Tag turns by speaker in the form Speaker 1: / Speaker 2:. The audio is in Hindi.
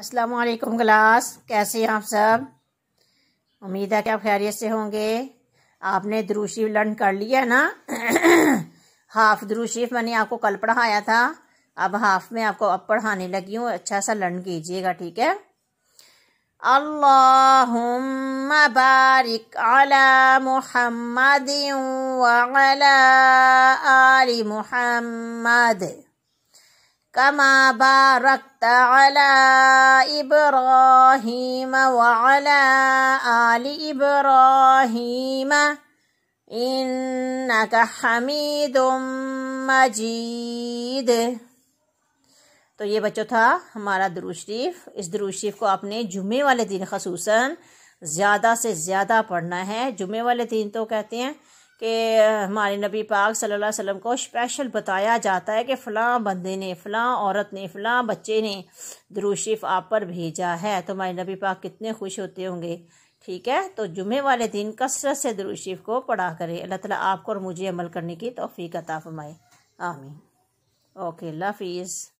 Speaker 1: अस्सलाम वालेकुम क्लास कैसे हैं आप सब उम्मीद है कि आप खैरियत से होंगे आपने द्रूशीफ लर्न कर लिया ना हाफ द्रूशीफ मैंने आपको कल पढ़ाया था अब हाफ में आपको अब पढ़ाने लगी हूँ अच्छा सा लर्न कीजिएगा ठीक है अल्लाहुम्म बारिक अला मुहम्मद आली मुहम्मद كما باركت على إبراهيم وعلى آل إبراهيم إنك حميد مجيد तो ये बच्चों था हमारा दरू शरीफ इस दरू शरीफ को आपने जुमे वाले दिन खसूस ज़्यादा से ज़्यादा पढ़ना है जुमे वाले दिन तो कहते हैं कि हमारे नबी पाक सल्लल्लाहु अलैहि वसल्लम को स्पेशल बताया जाता है कि फ़लाँ बंदे ने फ़लाँ औरत ने फ़लाँ बच्चे ने दरूशिफ आप पर भेजा है तो हमारे नबी पाक कितने खुश होते होंगे ठीक है तो जुमे वाले दिन कसरत से दरूशिफ को पढ़ा करें अल्लाह ताला आपको और मुझे अमल करने की तोफ़ी अता फरमाए आमीन ओके अल्लाह हाफिज़